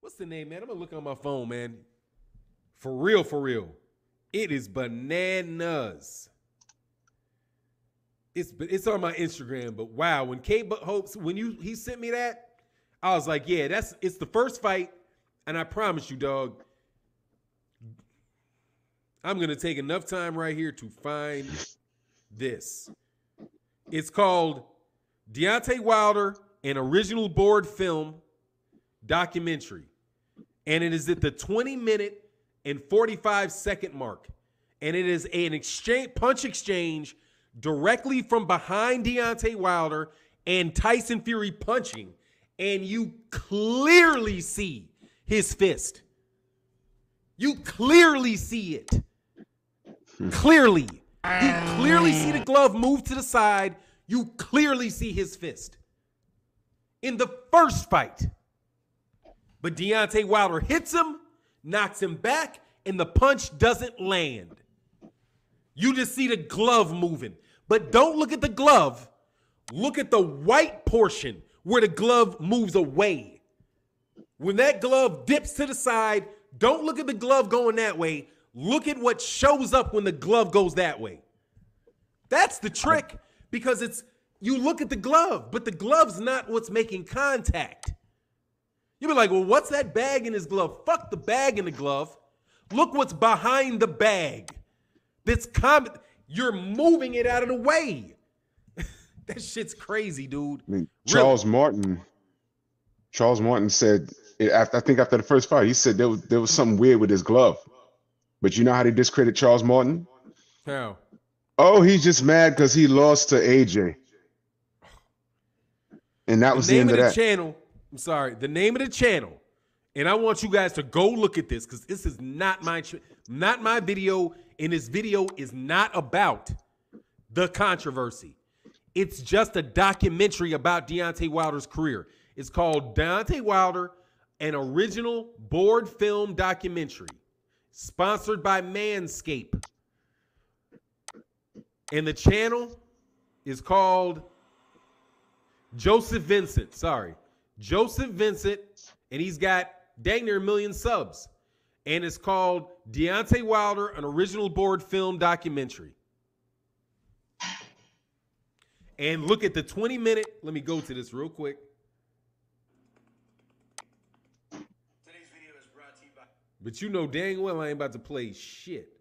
what's the name, man? I'm gonna look on my phone, man. For real, for real. It is bananas. It's it's on my Instagram, but wow, when K Hopes, when you he sent me that, I was like, yeah, that's it's the first fight, and I promise you, dog, I'm gonna take enough time right here to find this. It's called Deontay Wilder, an original board film documentary, and it is at the 20 minute and 45 second mark. And it is an exchange punch exchange directly from behind Deontay Wilder and Tyson Fury punching. And you clearly see his fist. You clearly see it. clearly. You clearly see the glove move to the side. You clearly see his fist. In the first fight, but Deontay Wilder hits him, knocks him back, and the punch doesn't land. You just see the glove moving. But don't look at the glove. Look at the white portion where the glove moves away. When that glove dips to the side, don't look at the glove going that way. Look at what shows up when the glove goes that way. That's the trick because it's you look at the glove, but the glove's not what's making contact you will be like, well, what's that bag in his glove? Fuck the bag in the glove. Look what's behind the bag. That's common. You're moving it out of the way. that shit's crazy, dude. I mean, Charles Martin. Charles Martin said after eh, I think after the first fight, he said there was there was something weird with his glove. But you know how to discredit Charles Martin? How? Oh, he's just mad because he lost to AJ. And that the was the end of, of that. channel I'm sorry. The name of the channel, and I want you guys to go look at this because this is not my not my video, and this video is not about the controversy. It's just a documentary about Deontay Wilder's career. It's called Deontay Wilder, an original board film documentary, sponsored by Manscaped. And the channel is called Joseph Vincent. Sorry. Joseph Vincent, and he's got dang near a million subs. And it's called Deontay Wilder, an original board film documentary. And look at the 20 minute. Let me go to this real quick. But you know dang well I ain't about to play shit.